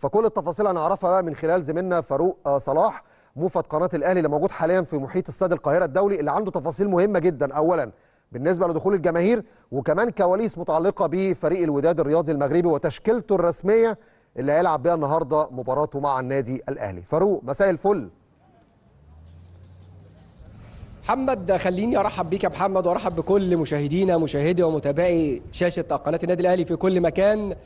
فكل التفاصيل هنعرفها بقى من خلال زميلنا فاروق آه، صلاح موفد قناه الاهلي اللي موجود حاليا في محيط استاد القاهره الدولي اللي عنده تفاصيل مهمه جدا اولا بالنسبه لدخول الجماهير وكمان كواليس متعلقه بفريق الوداد الرياضي المغربي وتشكيلته الرسميه اللي هيلعب بيها النهارده مباراته مع النادي الاهلي فاروق مساء الفل محمد خليني ارحب بيك يا محمد وارحب بكل مشاهدينا مشاهدي ومتابعي شاشه قناه النادي الاهلي في كل مكان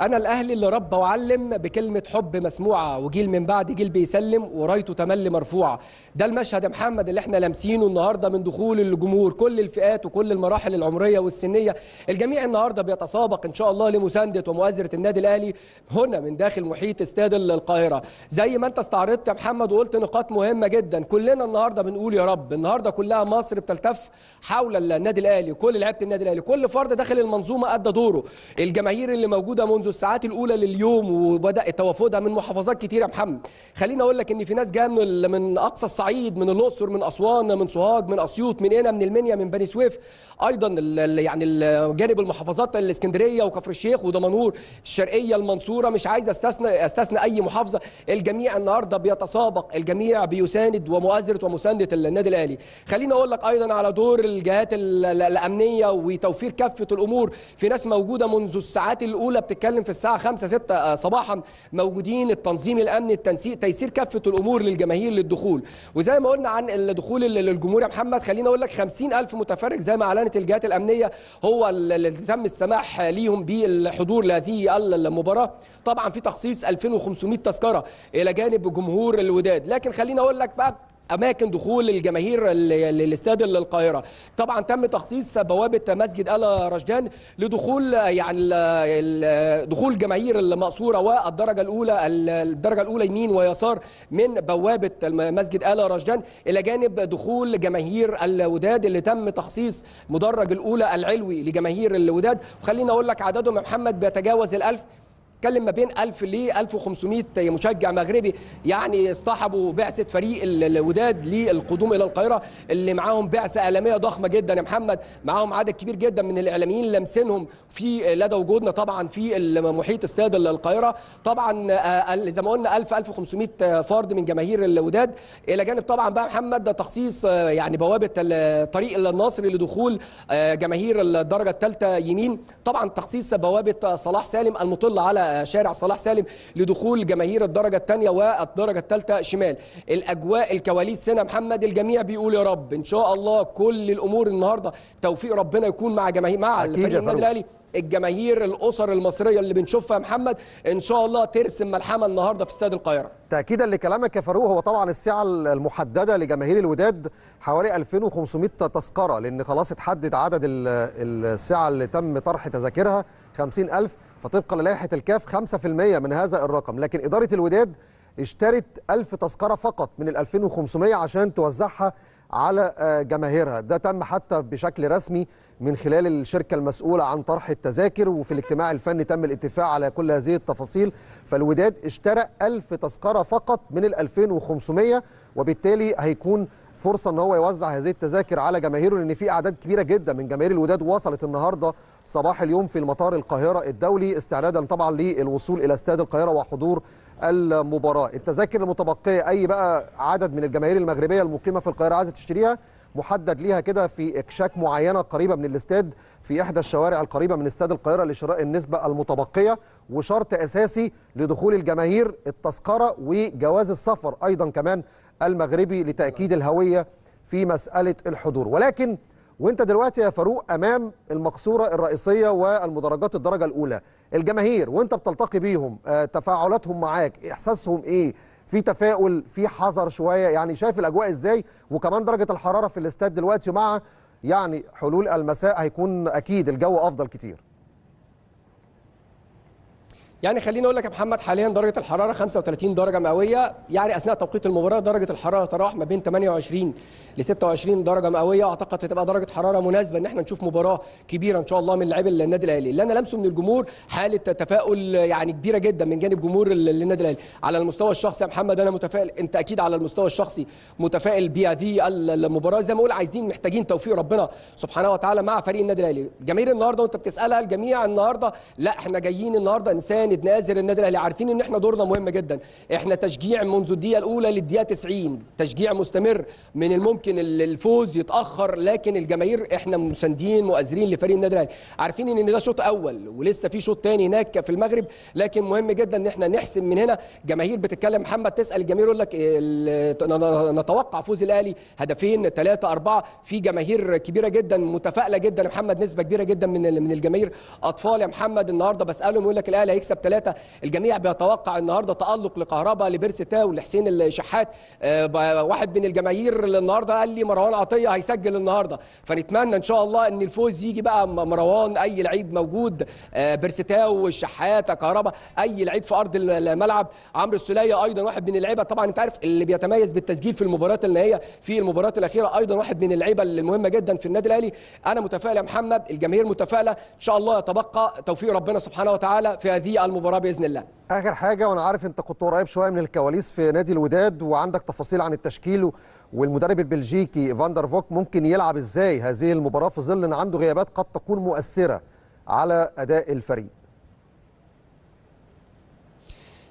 انا الاهلي اللي ربى وعلم بكلمه حب مسموعه وجيل من بعد جيل بيسلم ورايته تملي مرفوعه ده المشهد يا محمد اللي احنا لامسينه النهارده من دخول الجمهور كل الفئات وكل المراحل العمريه والسنيه الجميع النهارده بيتسابق ان شاء الله لمسانده ومؤازره النادي الاهلي هنا من داخل محيط استاد القاهره زي ما انت استعرضت يا محمد وقلت نقاط مهمه جدا كلنا النهارده بنقول يا رب النهارده كلها مصر بتلتف حول النادي الاهلي كل لعيبه النادي الاهلي كل فرد داخل المنظومه ادى دوره الجماهير اللي موجوده منذ منذ الساعات الاولى لليوم وبدا توافدها من محافظات كتير يا محمد خليني اقول لك ان في ناس جايه من من اقصى الصعيد من الاقصر من اسوان من سوهاج من اسيوط من هنا من المنيا من بني سويف ايضا يعني جانب المحافظات الاسكندريه وكفر الشيخ ودمنهور الشرقيه المنصوره مش عايز استثنى استثنى اي محافظه الجميع النهارده بيتسابق الجميع بيساند ومؤازره ومسانده النادي الاهلي خليني اقول لك ايضا على دور الجهات الامنيه وتوفير كافه الامور في ناس موجوده منذ الساعات الاولى بتتكلم بنتكلم في الساعه 5 6 آه، صباحا موجودين التنظيم الامني التنسيق تيسير كافه الامور للجماهير للدخول وزي ما قلنا عن الدخول للجمهور يا محمد خليني اقول لك 50000 متفرج زي ما اعلنت الجهات الامنيه هو اللي تم السماح ليهم بالحضور لهذه المباراه طبعا في تخصيص 2500 تذكره الى جانب جمهور الوداد لكن خليني اقول لك بقى اماكن دخول الجماهير للاستاد القاهره طبعا تم تخصيص بوابه مسجد ال رشدان لدخول يعني دخول جماهير المقصوره والدرجه الاولى الدرجه الاولى يمين ويسار من بوابه مسجد ال رشدان الى جانب دخول جماهير الوداد اللي تم تخصيص مدرج الاولى العلوي لجماهير الوداد وخليني اقول لك عددهم يا محمد بيتجاوز الألف بتتكلم ما بين 1000 ل 1500 مشجع مغربي يعني اصطحبوا بعثه فريق الوداد للقدوم الى القاهره اللي معاهم بعثه اعلاميه ضخمه جدا يا محمد معاهم عدد كبير جدا من الاعلاميين لامسينهم في لدى وجودنا طبعا في محيط استاد القاهره طبعا آه، زي ما قلنا 1000 1500 فرد من جماهير الوداد الى جانب طبعا بقى محمد تخصيص آه، يعني بوابه الطريق الناصري لدخول آه، جماهير الدرجه الثالثه يمين طبعا تخصيص بوابه صلاح سالم المطله على شارع صلاح سالم لدخول جماهير الدرجه الثانيه والدرجه الثالثه شمال الاجواء الكواليس هنا محمد الجميع بيقول يا رب ان شاء الله كل الامور النهارده توفيق ربنا يكون مع جماهير مع الفريق النادي الاهلي الجماهير الاسر المصريه اللي بنشوفها يا محمد ان شاء الله ترسم ملحمه النهارده في استاد القاهره تاكيدا لكلامك يا فاروق هو طبعا السعه المحدده لجماهير الوداد حوالي 2500 تذكره لان خلاص اتحدد عدد السعه اللي تم طرح تذاكرها 50000 فطبقا للائحه الكاف 5% من هذا الرقم لكن اداره الوداد اشترت 1000 تذكره فقط من ال 2500 عشان توزعها على آه، جماهيرها ده تم حتى بشكل رسمي من خلال الشركة المسؤولة عن طرح التذاكر وفي الاجتماع الفني تم الاتفاق على كل هذه التفاصيل فالوداد اشترى 1000 تذكرة فقط من ال 2500 وبالتالي هيكون فرصه ان هو يوزع هذه التذاكر على جماهيره لان في اعداد كبيره جدا من جماهير الوداد وصلت النهارده صباح اليوم في المطار القاهره الدولي استعدادا طبعا للوصول الى استاد القاهره وحضور المباراه التذاكر المتبقيه اي بقى عدد من الجماهير المغربيه المقيمه في القاهره عايزه تشتريها محدد ليها كده في اكشاك معينه قريبه من الاستاد في إحدى الشوارع القريبة من استاد القاهرة لشراء النسبة المتبقية وشرط أساسي لدخول الجماهير التذكرة وجواز السفر أيضا كمان المغربي لتأكيد الهوية في مسألة الحضور ولكن وانت دلوقتي يا فاروق امام المقصوره الرئيسيه والمدرجات الدرجه الاولى الجماهير وانت بتلتقي بيهم آه، تفاعلاتهم معاك احساسهم ايه في تفاؤل في حذر شويه يعني شايف الاجواء ازاي وكمان درجه الحراره في الاستاد دلوقتي مع يعني حلول المساء هيكون اكيد الجو افضل كتير يعني خليني اقول لك يا محمد حاليا درجه الحراره 35 درجه مئويه يعني اثناء توقيت المباراه درجه الحراره تراوح ما بين 28 ل 26 درجه مئويه اعتقد هتبقى درجه حراره مناسبه ان احنا نشوف مباراه كبيره ان شاء الله من لاعبي النادي الاهلي اللي انا لمسه من الجمهور حاله تفاؤل يعني كبيره جدا من جانب جمهور النادي الاهلي على المستوى الشخصي يا محمد انا متفائل انت اكيد على المستوى الشخصي متفائل بهذه المباراه زي ما اقول عايزين محتاجين توفيق ربنا سبحانه وتعالى مع فريق النادي الاهلي جماهير النهارده وانت بتسالها الجميع النهارده لا احنا جايين النهارده انسان لجنه نازر النادي الاهلي عارفين ان احنا دورنا مهم جدا احنا تشجيع منذ الدقيقه الاولى للدقيقه 90 تشجيع مستمر من الممكن الفوز يتاخر لكن الجماهير احنا مساندين مؤازرين لفريق النادي الاهلي عارفين ان ده شوط اول ولسه في شوط ثاني هناك في المغرب لكن مهم جدا ان احنا نحسم من هنا جماهير بتتكلم محمد تسال الجماهير يقول لك نتوقع فوز الاهلي هدفين ثلاثه اربعه في جماهير كبيره جدا متفائله جدا محمد نسبه كبيره جدا من من الجماهير اطفال يا محمد النهارده بسالهم يقول لك الاهلي هيكسب بيكسب ثلاثة الجميع بيتوقع النهاردة تألق لكهربا لبيرس تاو لحسين الشحات آه، واحد من الجماهير النهاردة قال لي مروان عطية هيسجل النهاردة فنتمنى إن شاء الله أن الفوز يجي بقى مروان أي لعيب موجود آه، بيرس تاو الشحات كهربا أي لعيب في أرض الملعب عمرو السلية أيضا واحد من اللعيبة طبعا أنت عارف اللي بيتميز بالتسجيل في المباريات النهائية في المباريات الأخيرة أيضا واحد من اللعيبة المهمة جدا في النادي الأهلي أنا متفائل يا محمد الجماهير متفائلة إن شاء الله يتبقى توفيق ربنا سبحانه وتعالى في هذه المباراه باذن الله اخر حاجه وانا عارف انت كنت قريب شويه من الكواليس في نادي الوداد وعندك تفاصيل عن التشكيل والمدرب البلجيكي فاندر فوك ممكن يلعب ازاي هذه المباراه في ظل ان عنده غيابات قد تكون مؤثره على اداء الفريق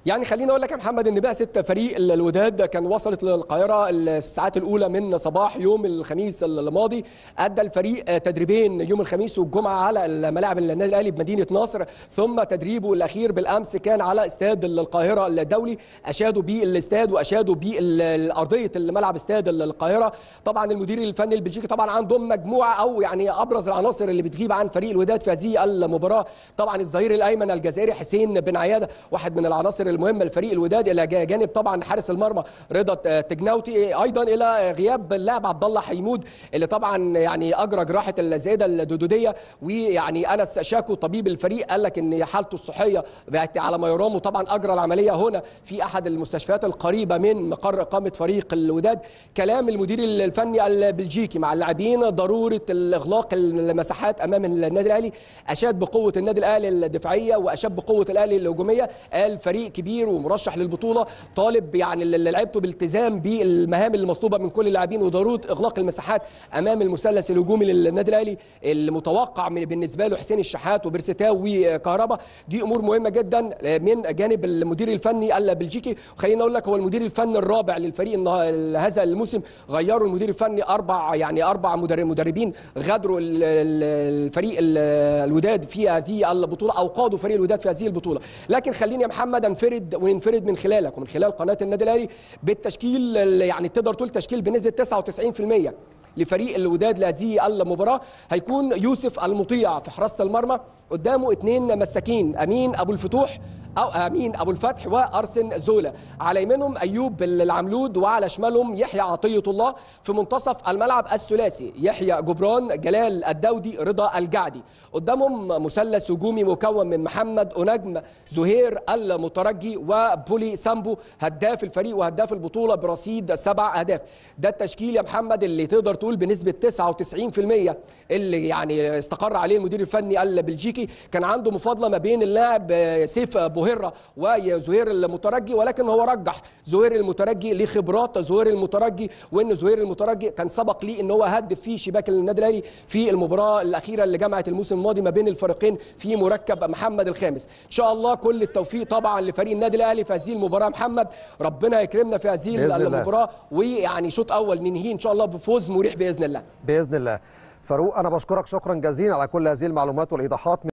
يعني خليني اقول لك يا محمد ان بقى ست فريق الوداد كان وصلت للقاهره الساعات الاولى من صباح يوم الخميس الماضي ادى الفريق تدريبين يوم الخميس والجمعه على ملاعب النادي الاهلي بمدينه نصر ثم تدريبه الاخير بالامس كان على استاد القاهره الدولي اشادوا بالاستاد الاستاد واشادوا بالارضيه الملعب استاد القاهره طبعا المدير الفني البلجيكي طبعا عندهم مجموعه او يعني ابرز العناصر اللي بتغيب عن فريق الوداد في هذه المباراه طبعا الظهير الايمن الجزائري حسين بن عياده واحد من العناصر المهمه لفريق الوداد الى جانب طبعا حارس المرمى رضا تجناوتي ايضا الى غياب اللاعب عبد الله حيمود اللي طبعا يعني اجرى جراحه الزائده الدودوديه ويعني انس شاكو طبيب الفريق قال لك ان حالته الصحيه بقت على ما يرام وطبعا اجرى العمليه هنا في احد المستشفيات القريبه من مقر اقامه فريق الوداد كلام المدير الفني البلجيكي مع اللاعبين ضروره الاغلاق المساحات امام النادي الاهلي اشاد بقوه النادي الاهلي الدفاعيه واشاد بقوه الاهلي الهجوميه قال فريق كبير كبير ومرشح للبطوله طالب يعني اللي لعبته بالتزام بالمهام المطلوبه من كل اللاعبين وضروره اغلاق المساحات امام المثلث الهجومي للنادي الاهلي المتوقع بالنسبه له حسين الشحات وبرستاو وكهربا دي امور مهمه جدا من جانب المدير الفني البلجيكي خلينا اقول لك هو المدير الفني الرابع للفريق هذا الموسم غيروا المدير الفني اربع يعني اربع مدربين غادروا الفريق الوداد في هذه البطوله او قادوا فريق الوداد في هذه البطوله لكن خليني يا محمد انفرد وننفرد وننفرد من خلالك ومن خلال قناه النادي الاهلي بالتشكيل يعني تقدر تقول تشكيل بنسبه 99% لفريق الوداد لهذه المباراه هيكون يوسف المطيع في حراسه المرمى قدامه اثنين مساكين امين ابو الفتوح أو امين ابو الفتح وارسن زولا على يمينهم ايوب العملود وعلى شمالهم يحيى عطيه الله في منتصف الملعب الثلاثي يحيى جبران جلال الدودي رضا الجعدي قدامهم مثلث هجومي مكون من محمد ونجم زهير المترجي وبولي سامبو هداف الفريق وهداف البطوله برصيد سبع اهداف ده التشكيل يا محمد اللي تقدر تقول بنسبه 99% اللي يعني استقر عليه المدير الفني البلجيكي كان عنده مفاضله ما بين اللاعب سيف بوهره وزهير المترجي ولكن هو رجح زهير المترجي لخبرات زهير المترجي وان زهير المترجي كان سبق ليه ان هو هدف في شباك النادي الاهلي في المباراه الاخيره اللي جمعت الموسم الماضي ما بين الفريقين في مركب محمد الخامس ان شاء الله كل التوفيق طبعا لفريق النادي الاهلي في هذه المباراه محمد ربنا يكرمنا في هذه المباراه ويعني شوط اول ننهيه ان شاء الله بفوز مريح باذن الله باذن الله فاروق انا بشكرك شكرا جزيلا على كل هذه المعلومات والايضاحات